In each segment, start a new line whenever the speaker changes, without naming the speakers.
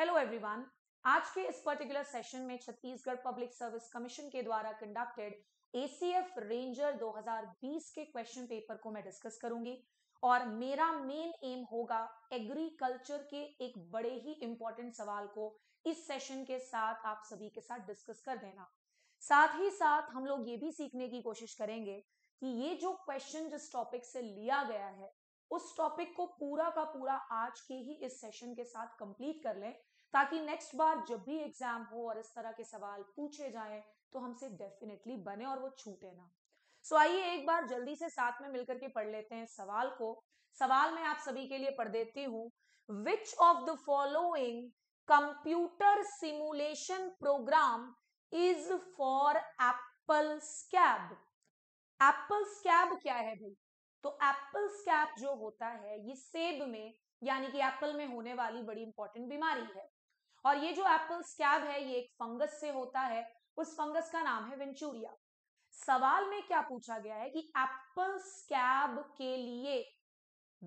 hello everyone आज के इस पर्टिकुलर सेशन में छत्तीसगढ़ पब्लिक सर्विस कमीशन के द्वारा कंडक्टेड एसीएफ रेंजर 2020 के क्वेश्चन पेपर को मैं डिस्कस करूंगी और मेरा मेन एम होगा एग्रीकल्चर के एक बड़े ही इंपॉर्टेंट सवाल को इस सेशन के साथ आप सभी के साथ डिस्कस कर देना साथ ही साथ हम लोग ये भी सीखने की कोशिश करेंगे कि ये जो क्वेश्चन जिस टॉपिक से लिया गया है उस टॉपिक को पूरा का पूरा आज के ही इस सेशन के साथ कंप्लीट कर लें ताकि नेक्स्ट बार जब भी एग्जाम हो और इस तरह के सवाल पूछे जाए तो हमसे डेफिनेटली बने और वो छूटे ना सो आइए एक बार जल्दी से साथ में मिलकर के पढ़ लेते हैं सवाल को सवाल मैं आप सभी के लिए पढ़ देती हूँ which of the following computer simulation program is for apple scab apple scab क्या है भाई तो एप्पल स्कैब जो होता है ये सेब में यानी कि एप्पल में होने वाली बड़ी इंपॉर्टेंट बीमारी है और ये जो एप्पल स्कैब है ये एक फंगस से होता है उस फंगस का नाम है वेंचूरिया सवाल में क्या पूछा गया है कि एप्पल स्कैब के लिए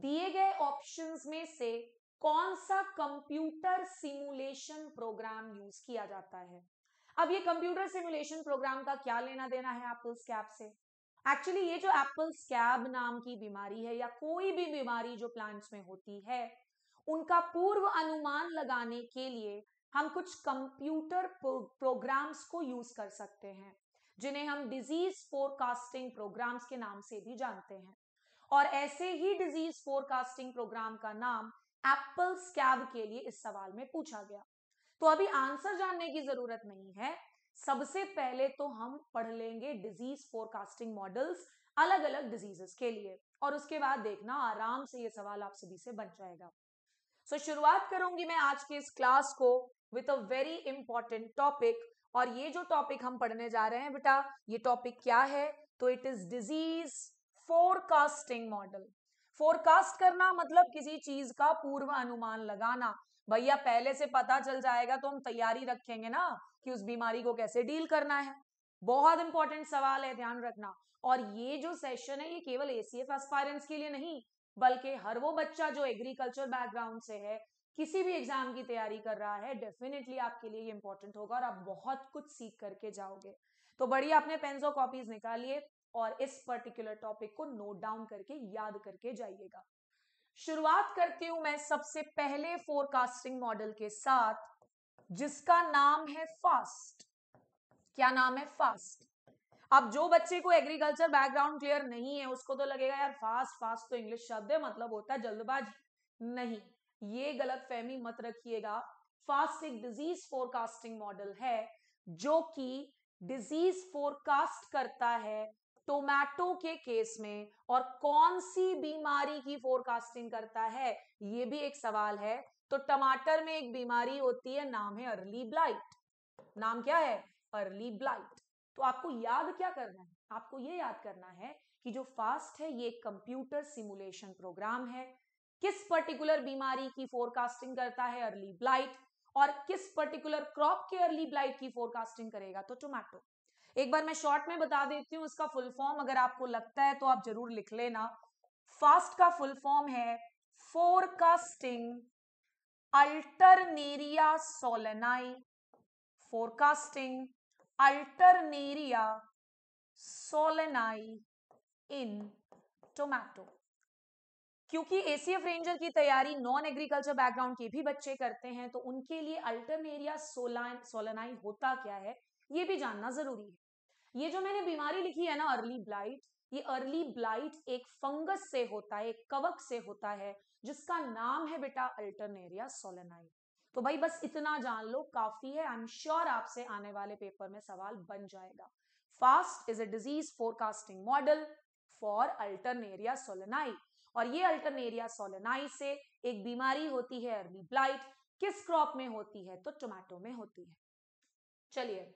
दिए गए ऑप्शंस में से कौन सा कंप्यूटर सिमुलेशन प्रोग्राम यूज किया जाता है अब ये कंप्यूटर सिमुलेशन प्रोग्राम का क्या लेना देना है एप्पल स्कैब से एक्चुअली ये जो एप्पल स्कैब नाम की बीमारी है या कोई भी बीमारी जो प्लांट्स में होती है उनका पूर्व अनुमान लगाने के लिए हम कुछ कंप्यूटर प्रोग्राम्स को यूज कर सकते हैं जिन्हें हम डिजीज फोरकास्टिंग प्रोग्राम्स के नाम से भी जानते हैं और ऐसे ही डिजीज फोरकास्टिंग प्रोग्राम का नाम एप्पल स्कैब के लिए इस सवाल में पूछा गया तो अभी आंसर जानने की जरूरत नहीं है सबसे पहले तो हम पढ़ लेंगे डिजीज फोरकास्टिंग मॉडल्स अलग अलग डिजीजेस के लिए और उसके बाद देखना आराम से ये सवाल आप सभी से बन जाएगा सो so, शुरुआत करूंगी मैं आज की इस क्लास को with a very important topic और ये जो टॉपिक हम पढ़ने जा रहे हैं बेटा ये टॉपिक क्या है तो it is disease forecasting model forecast करना मतलब किसी चीज का पूर्व अनुमान लगाना भैया पहले से पता चल जाएगा तो हम तैयारी रखेंगे ना कि उस बीमारी को कैसे डील करना है बहुत इंपॉर्टेंट सवाल है ध्यान रखना और ये जो सेशन है ये केवल एसीएफ एस्पायरेंट्स के लिए नहीं बल्कि हर वो बच्चा जो एग्रीकल्चर बैकग्राउंड से है किसी भी एग्जाम की तैयारी कर रहा है डेफिनेटली आपके लिए ये इंपॉर्टेंट होगा और आप बहुत कुछ सीख करके जाओगे तो बड़ी आपने पेन्सो कॉपीज निकालिए और इस पर्टिकुलर टॉपिक को नोट डाउन करके याद करके जाइएगा शुरुआत करती हूं मैं सबसे पहले फोरकास्टिंग मॉडल के साथ जिसका नाम है फास्ट क्या नाम है फास्ट अब जो बच्चे को एग्रीकल्चर बैकग्राउंड क्लियर नहीं है उसको तो लगेगा यार फास्ट फास्ट तो इंग्लिश शब्द है मतलब होता है जल्दबाजी नहीं ये गलत फहमी मत रखिएगा फास्ट एक डिजीज फोरकास्टिंग मॉडल है जो कि डिजीज फोरकास्ट करता है टोमैटो के केस में और कौन सी बीमारी की फोरकास्टिंग करता है ये भी एक सवाल है तो टमाटर में एक बीमारी होती है नाम है अर्ली ब्लाइट नाम क्या है अर्ली ब्लाइट तो आपको याद क्या करना है आपको ये याद करना है कि जो फास्ट है ये कंप्यूटर सिमुलेशन प्रोग्राम है किस पर्टिकुलर बीमारी की फोरकास्टिंग करता है अर्ली ब्लाइट और किस पर्टिकुलर क्रॉप के अर्ली ब्लाइट की फोरकास्टिंग करेगा तो टोमैटो एक बार मैं शॉर्ट में बता देती हूँ इसका फुल फॉर्म अगर आपको लगता है तो आप जरूर लिख लेना फास्ट का फुल फॉर्म है forecasting Alternaria solani forecasting Alternaria solani in tomato क्योंकि एसीएफ रेंजर की तैयारी नॉन एग्रीकल्चर बैकग्राउंड के भी बच्चे करते हैं तो उनके लिए अल्टरनेरिया सोलाइन सोलनाई होता क्या है ये भी जानना जरूरी है ये जो मैंने बीमारी लिखी है ना अर्ली ब्लाइट ये अर्ली ब्लाइट एक फंगस से होता है एक कवक से होता है जिसका नाम है बेटा अल्टरनेरिया सोलनाई तो भाई बस इतना जान लो काफी है आई एम श्योर आपसे आने वाले पेपर में सवाल बन जाएगा FAST is a disease forecasting model for Alternaria solani और ये अल्टरनेरिया सोलनाई से एक बीमारी होती है अर्ली ब्लाइट किस क्रॉप में होती है तो टोमेटो में होती है चलिए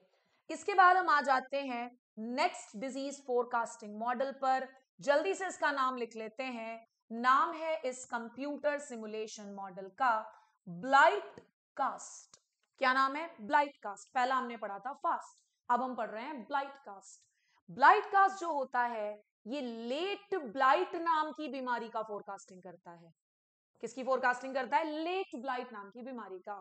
इसके बाद हम आ जाते हैं नेक्स्ट डिजीज फोरकास्टिंग मॉडल पर जल्दी से इसका नाम लिख लेते हैं नाम है इस कंप्यूटर सिमुलेशन मॉडल का ब्लाइट कास्ट क्या नाम है ब्लाइट कास्ट पहला हमने पढ़ा था फास्ट अब हम पढ़ रहे हैं ब्लाइट कास्ट ब्लाइट कास्ट जो होता है ये लेट ब्लाइट नाम की बीमारी का फोरकास्टिंग करता है किसकी फोरकास्टिंग करता है लेट ब्लाइट नाम की बीमारी का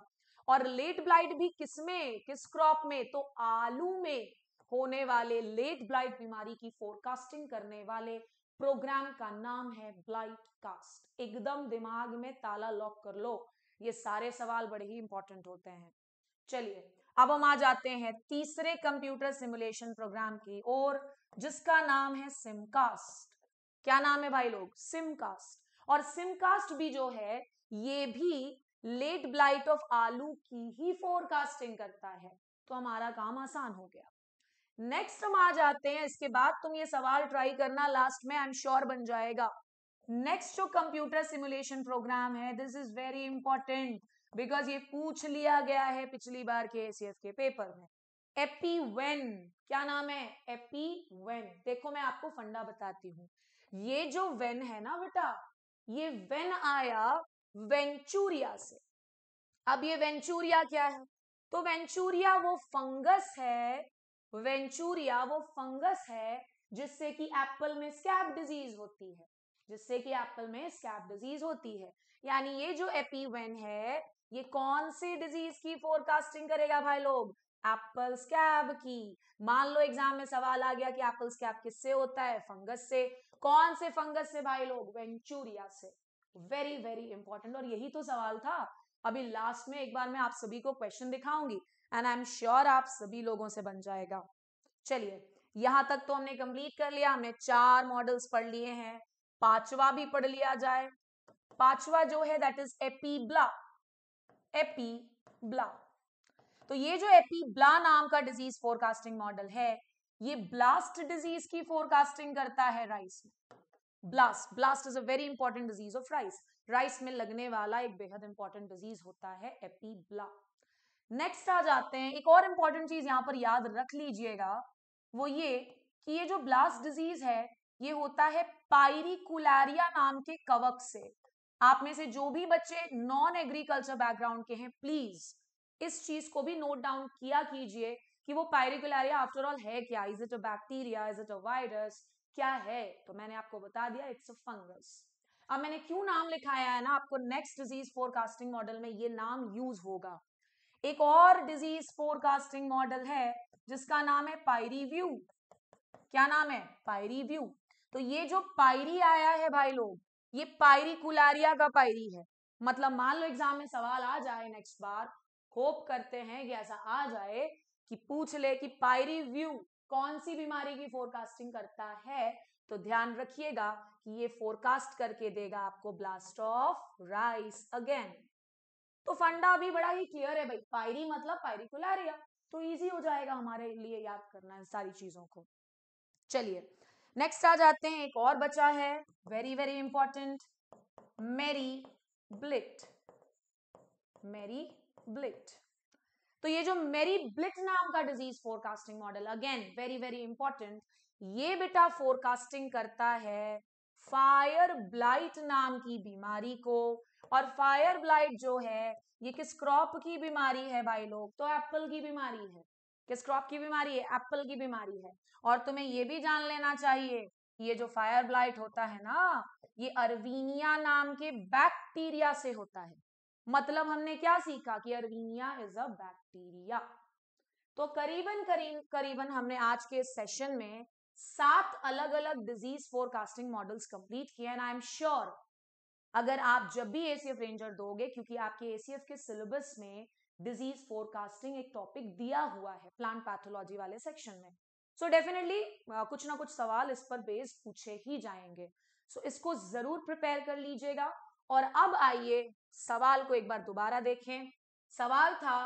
और लेट ब्लाइट भी किसमें किस क्रॉप में तो आलू में होने वाले लेट ब्लाइट बीमारी की फोरकास्टिंग करने वाले प्रोग्राम का नाम है ब्लाइट कास्ट एकदम दिमाग में ताला लॉक कर लो ये सारे सवाल बड़े ही इंपॉर्टेंट होते हैं चलिए अब हम आ जाते हैं तीसरे कंप्यूटर सिमुलेशन प्रोग्राम की और जिसका नाम है सिमकास्ट क्या नाम है भाई लोग सिमकास्ट और सिमकास्ट भी जो है ये भी लेट ब्लाइट ऑफ आलू की ही फोरकास्टिंग करता है तो हमारा काम आसान हो गया नेक्स्ट हम आ जाते हैं इसके बाद तुम ये सवाल ट्राई करना लास्ट में आई एम श्योर बन जाएगा नेक्स्ट जो कंप्यूटर सिमुलेशन प्रोग्राम है this is very important because ये पूछ लिया गया है पिछली बार के एसीएफ के पेपर में एपी वेन क्या नाम है एपी वेन देखो मैं आपको फंडा बताती हूँ ये जो वेन है ना बेटा ये वेन आया वेंचूरिया से अब ये वेंचूरिया क्या है तो वेंचूरिया वो फंगस है वेंचूरिया वो फंगस है जिससे कि एप्पल में स्कैप डिजीज होती है जिससे कि एप्पल में स्कैप डिजीज होती है यानी ये जो एपीवेन है ये कौन सी डिजीज की फोरकास्टिंग करेगा भाई लोग एप्पल स्कैब की मान लो एग्जाम में सवाल आ गया कि एप्पल स्कैब किससे होता है फंगस से कौन से फंगस से भाई लोग वेंचुरिया से वेरी वेरी इंपॉर्टेंट और यही तो सवाल था अभी लास्ट में एक बार मैं आप सभी को क्वेश्चन दिखाऊंगी एंड आई एम श्योर आप सभी लोगों से बन जाएगा चलिए यहां तक तो हमने कंप्लीट कर लिया हमने चार मॉडल्स पढ़ लिए हैं पांचवा भी पढ़ लिया जाए पांचवा जो है दैट इज एपीब्ला एपीब्ला तो ये जो एपीब्ला नाम का डिजीज फोरकास्टिंग मॉडल है ये ब्लास्ट डिजीज की फोरकास्टिंग करता है राइस में blast blast is a very important disease of rice rice में लगने वाला एक बेहद इंपॉर्टेंट डिजीज होता है एपीब्ला नेक्स्ट आ जाते हैं एक और इंपॉर्टेंट चीज यहां पर याद रख लीजिएगा वो ये कि ये जो ब्लास्ट डिजीज है ये होता है पायरिकुलरिया नाम के कवक से आप में से जो भी बच्चे नॉन एग्रीकल्चर बैकग्राउंड के हैं प्लीज इस चीज को भी नोट डाउन किया कीजिए कि वो पायरिकुलरिया आफ्टर ऑल है क्या is it a bacteria is it a virus क्या है तो मैंने आपको बता दिया इट्स अ फंगस अब मैंने क्यों नाम लिखाया है ना आपको नेक्स्ट डिजीज फोरकास्टिंग मॉडल में ये नाम यूज होगा एक और डिजीज फोरकास्टिंग मॉडल है जिसका नाम है पायरीव्यू क्या नाम है पायरीव्यू तो ये जो पायरी आया है भाई लोग ये पायरी कुलारिया का पायरी है मतलब मान लो एग्जाम में सवाल आ जाए नेक्स्ट बार होप करते हैं कि ऐसा आ जाए कि पूछ ले कि पायरी व्यू कौन सी बीमारी की फोरकास्टिंग करता है तो ध्यान रखिएगा कि ये फोरकास्ट करके देगा आपको ब्लास्ट ऑफ राइस अगेन तो फंडा अभी बड़ा ही क्लियर है भाई पायरी मतलब पायरी कुलारिया तो इजी हो जाएगा हमारे लिए याद करना इन सारी चीजों को चलिए नेक्स्ट आ जाते हैं एक और बचा है वेरी वेरी इंपॉर्टेंट मेरी ब्लिट मेरी ब्लिट तो ये जो मेरी ब्लिट नाम का disease forecasting model again very very important ये बेटा फोरकास्टिंग करता है फायर ब्लाइट नाम की बीमारी को और फायर ब्लाइट जो है ये किस क्रॉप की बीमारी है भाई लोग तो एप्पल की बीमारी है किस क्रॉप की बीमारी है एप्पल की बीमारी है और तुम्हें ये भी जान लेना चाहिए ये जो फायर ब्लाइट होता है ना ये अर्वीनिया नाम के बैक्टीरिया से होता है मतलब हमने क्या सीखा कि अरविनिया इज अ बैक्टीरिया तो करीबन करीब करीबन हमने आज के सेशन में सात अलग अलग डिजीज फोरकास्टिंग मॉडल्स कंप्लीट किए एंड आई एम श्योर अगर आप जब भी एसीएफ रेंजर दोगे क्योंकि आपके एसीएफ के सिलेबस में डिजीज फोरकास्टिंग एक टॉपिक दिया हुआ है प्लांट पैथोलॉजी वाले सेक्शन में सो so डेफिनेटली कुछ ना कुछ सवाल इस पर बेस्ड पूछे ही जाएंगे सो so, इसको जरूर प्रिपेयर कर लीजिएगा और अब आइए सवाल को एक बार दोबारा देखें सवाल था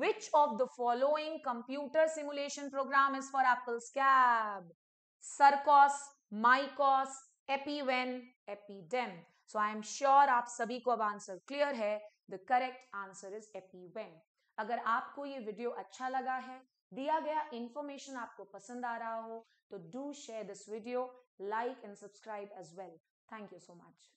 which of the following computer simulation program is for apple scab Cercos Mycos Epiven Epidem so I am sure आप सभी को अब आंसर क्लियर है the correct answer is Epiven अगर आपको ये वीडियो अच्छा लगा है दिया गया इंफॉर्मेशन आपको पसंद आ रहा हो तो do share this video like and subscribe as well thank you so much